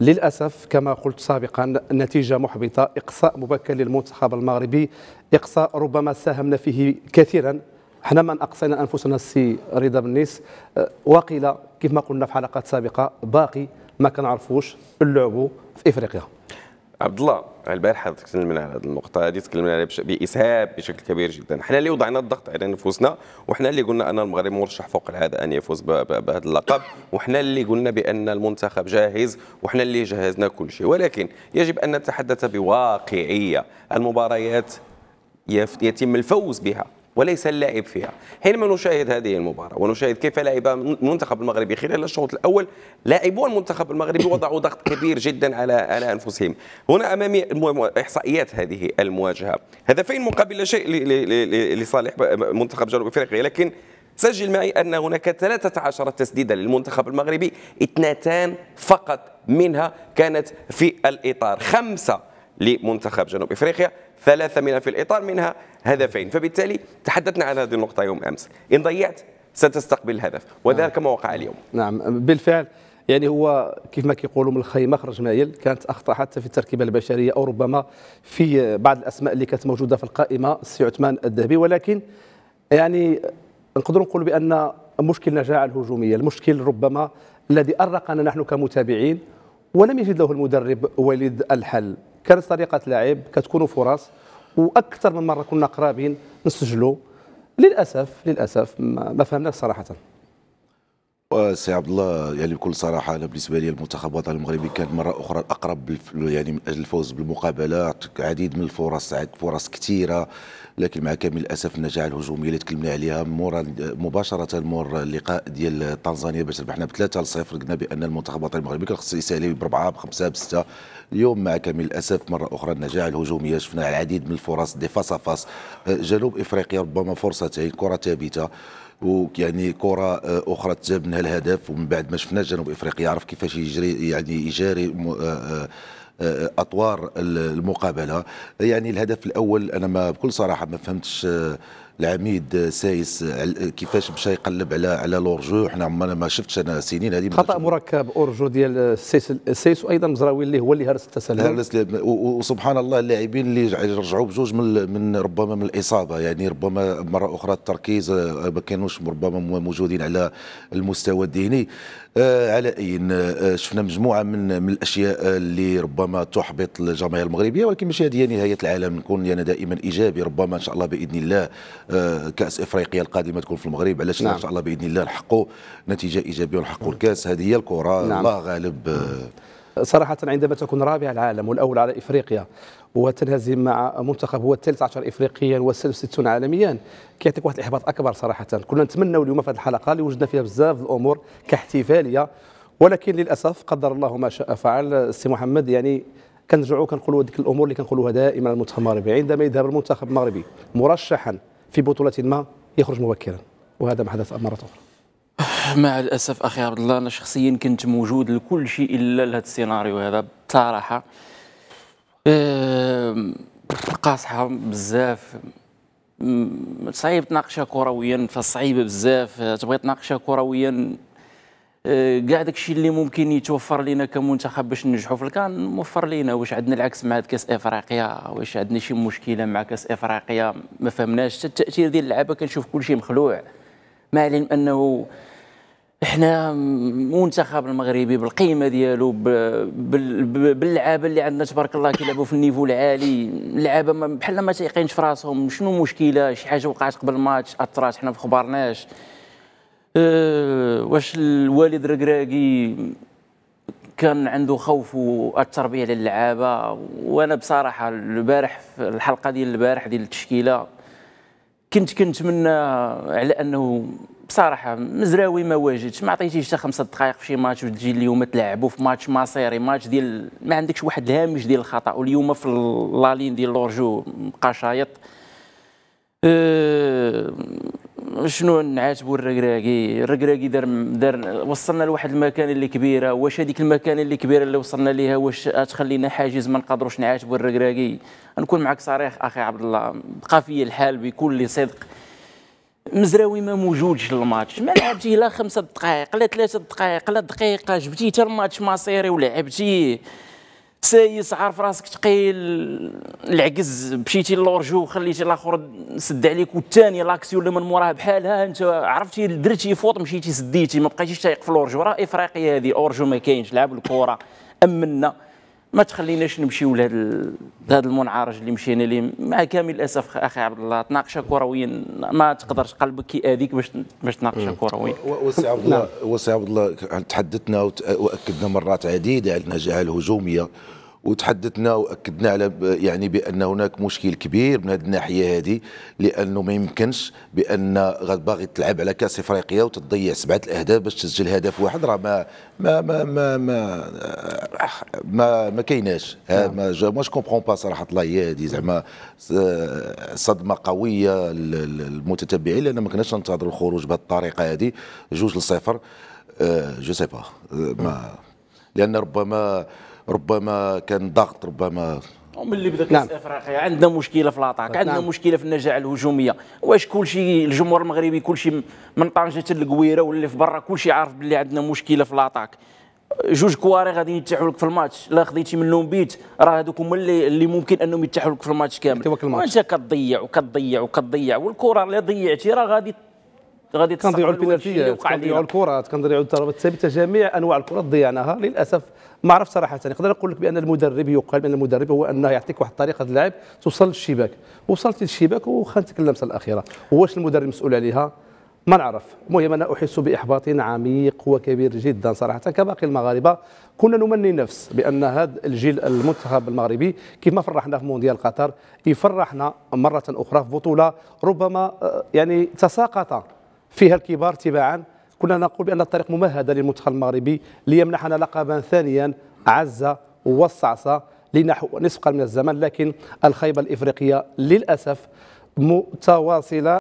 للأسف كما قلت سابقا نتيجة محبطة إقصاء مبكر للمنتخب المغربي إقصاء ربما ساهمنا فيه كثيرا حنا من أقصينا أنفسنا السي رضا بنيس أه، وقيل كيف ما قلنا في حلقات سابقة باقي ما كنعرفوش اللعبو في إفريقيا عبد الله البارحة تكلمنا على هذه النقطه هذه تكلمنا عليها باسهاب بشكل كبير جدا احنا اللي وضعنا الضغط على نفوسنا وحنا اللي قلنا ان المغرب مرشح فوق العاده ان يفوز بهذا اللقب وحنا اللي قلنا بان المنتخب جاهز وحنا اللي جهزنا كل شيء ولكن يجب ان نتحدث بواقعيه المباريات يتم الفوز بها وليس اللاعب فيها حينما نشاهد هذه المباراة ونشاهد كيف لعب المنتخب المغربي خلال الشوط الأول لاعبو المنتخب المغربي وضعوا ضغط كبير جدا على على أنفسهم هنا أمامي إحصائيات هذه المواجهة هدفين مقابل لا شيء لصالح منتخب جنوب أفريقيا لكن سجل معي أن هناك 13 تسديدة للمنتخب المغربي اثنتان فقط منها كانت في الإطار خمسة لمنتخب جنوب أفريقيا ثلاثة منها في الإطار منها هدفين فبالتالي تحدثنا عن هذه النقطة يوم أمس إن ضيعت ستستقبل الهدف وذلك ما وقع اليوم نعم بالفعل يعني هو كيف ما كيقولوا من الخيمة خرج مايل كانت اخطاء حتى في التركيبه البشريه او ربما في بعض الاسماء اللي كانت موجوده في القائمه السي عثمان الذهبي ولكن يعني نقدروا نقولوا بان مشكل نجاعه الهجوميه المشكل ربما الذي ارقنا نحن كمتابعين ولم يجد له المدرب وليد الحل كانت طريقه لعب كتكونوا فرص واكثر من مره كنا قرابين نسجلوا للاسف للاسف ما فهمناش صراحه سي عبد الله يعني بكل صراحه انا بالنسبه لي المنتخب الوطني المغربي كان مره اخرى الاقرب يعني من اجل الفوز بالمقابله عديد من الفرص فرص كثيره لكن مع كامل الاسف النجاعه الهجوميه اللي تكلمنا عليها مورا مباشره مور اللقاء ديال تنزانيا باش ربحنا ب 3 0 قلنا بان المنتخب الوطني المغربي كان خصو يسالي باربعه بخمسه بسته اليوم مع كامل الاسف مره اخرى النجاعه الهجوميه شفنا العديد من الفرص دي فاس فاس جنوب افريقيا ربما فرصتين كره ثابته ويعني كره آه، اخرى تجاب منها الهدف ومن بعد ما شفنا جنوب افريقيا يعرف كيفاش يجري يعني يجاري آه، آه، اطوار المقابله يعني الهدف الاول انا ما بكل صراحه ما فهمتش العميد سايس كيفاش مشى يقلب على على لورجو حنا عمرنا ما شفتش انا سنين هذه خطا مركب اورجو ديال سايس سايس وايضا مزراوي اللي هو اللي هرس التسلل هرس وسبحان الله اللاعبين اللي رجعوا بجوج من من ربما من الاصابه يعني ربما مره اخرى التركيز آه، ما كانوش ربما موجودين على المستوى الذهني آه، على اي آه، شفنا مجموعه من من الاشياء اللي ربما تحبط الجماهير المغربيه ولكن ماشي هذه نهايه العالم نكون انا يعني دائما ايجابي ربما ان شاء الله باذن الله آه، كاس افريقيا القادمه تكون في المغرب علاش نعم. ان شاء الله باذن الله نحقوا نتيجه ايجابيه ونحقوا نعم. الكاس هذه هي الكره نعم. الله غالب آه، صراحة عندما تكون رابع العالم والأول على إفريقيا وتنهزم مع منتخب هو الثالث عشر إفريقيا والسادس وستون عالميا كيعطيك واحد الإحباط أكبر صراحة كنا نتمنى اليوم في هذه الحلقة اللي وجدنا فيها بزاف الأمور كاحتفالية ولكن للأسف قدر الله ما شاء فعل السي محمد يعني كنرجعوا كنقولوا ديك الأمور اللي كنقولوها دائما المنتخب المغربي عندما يذهب المنتخب المغربي مرشحا في بطولة ما يخرج مبكرا وهذا ما حدث مرة أخرى مع الاسف اخي عبد الله انا شخصيا كنت موجود لكل شيء الا لهذا السيناريو هذا بصراحه قاصحه بزاف صعيب تناقشها كرويا فصعيبه بزاف تبغي تناقشها كرويا كاع آه، داكشي اللي ممكن يتوفر لنا كمنتخب باش ننجحوا في الكان موفر لنا واش عندنا العكس مع كاس افريقيا واش عندنا شي مشكله مع كاس افريقيا ما فهمناش حتى التاثير ديال اللعابه كنشوف كلشي مخلوع ما علم انه احنا منتخب المغربي بالقيمه ديالو باللعابه اللي عندنا تبارك الله كيلعبوا في النيفو العالي اللعابه بحال ما تيقينش في راسهم شنو مشكله شي حاجه وقعت قبل الماتش اثرات حنا ما خبرناش آه، واش الوالد ركراكي كان عنده خوف والتربيه للعابه وانا بصراحه البارح في الحلقه ديال البارح ديال التشكيله كنت كنتمنى على انه بصراحه مزراوي ما واجدش ما عطيتيش حتى خمسة دقائق في شي ماتش وتجي اليوم تلعبوا في ماتش مصيري ماتش ديال ما عندكش واحد الهامش ديال الخطا واليوم في لالين ديال لورجو بقى شايط آه، شنو نعاتبوا الركراكي الركراكي دار دار وصلنا لواحد المكان اللي كبيره واش هذيك المكان اللي كبيره اللي وصلنا ليها واش تخلينا حاجز ما نقدروش نعاتبوا الركراكي نكون معك صريح اخي عبد الله بقى في الحال بكل صدق مزراوي ما موجودش الماتش ما لعبتي لا خمسة دقائق لا ثلاثة دقائق لا دقيقة جبتي حتى الماتش مصيري ولعبتيه سايس عارف راسك ثقيل العكز مشيتي لورجو خليتي الاخر سد عليك والثاني لاكسيون اللي من موراه بحالها انت عرفتي درتي فوط مشيتي سديتي ما بقيتيش تايق في لورجو راه افريقيا هذه اورجو ما كاينش لعب الكره امنا ما تخليناش نمشيو لهذا المنعرج اللي مشينا ليه مع كامل الاسف اخي عبد الله تناقشه كرويا ما تقدرش قلبك ياذيك باش باش تناقشه كرويا وسي عبد الله نعم. وسي عبد الله تحدثنا واكدنا مرات عديده على النجاعه الهجوميه وتحدثنا واكدنا على يعني بان هناك مشكل كبير من هذه الناحيه هذه لانه ما يمكنش بان باغي تلعب على كاس افريقيا وتضيع سبعه الاهداف باش تسجل هدف واحد راه ما ما ما ما ما ما, ما كايناش نعم. ما جو كومبرون با صراحه الله هي هذه زعما صدمه قويه للمتتبعين لان ما كناش ننتظروا الخروج بهذه الطريقه هذه جوج لصفر جو سي با ما لان ربما ربما كان ضغط ربما ومن اللي بدات نعم. افريقيا عندنا مشكله في لاطاك نعم. عندنا نعم. مشكله في النجاعه الهجوميه واش كلشي الجمهور المغربي كلشي من طنجه حتى للقويره واللي في برا كلشي عارف باللي عندنا مشكله في لاطاك جوج كواري غادي يتاحوا لك في الماتش لا خديتي منهم بيت راه هذوك هما اللي اللي ممكن انهم يتاحوا لك في الماتش كامل وانت كتضيع وكتضيع وكتضيع والكره اللي ضيعتي راه غادي غادي كنضيعوا البينالتيات كنضيعوا الكرات كنضيعوا الضربات الثابته جميع انواع الكرات ضيعناها للاسف ما عرفت صراحه نقدر نقول لك بان المدرب يقال بان المدرب هو انه يعطيك واحد الطريقه اللعب توصل للشباك وصلت للشباك وخانتك اللمسه الاخيره واش المدرب مسؤول عليها ما نعرف المهم انا احس باحباط عميق وكبير جدا صراحه كباقي المغاربه كنا نمني نفس بان هذا الجيل المنتخب المغربي كما فرحنا في مونديال قطر يفرحنا مره اخرى في بطوله ربما آه، يعني تساقط فيها الكبار تباعا كنا نقول بأن الطريق ممهدة للمنتخب المغربي ليمنحنا لقبا ثانيا عزة والصعصة لنحو نصف قرن من الزمن لكن الخيبة الإفريقية للأسف متواصلة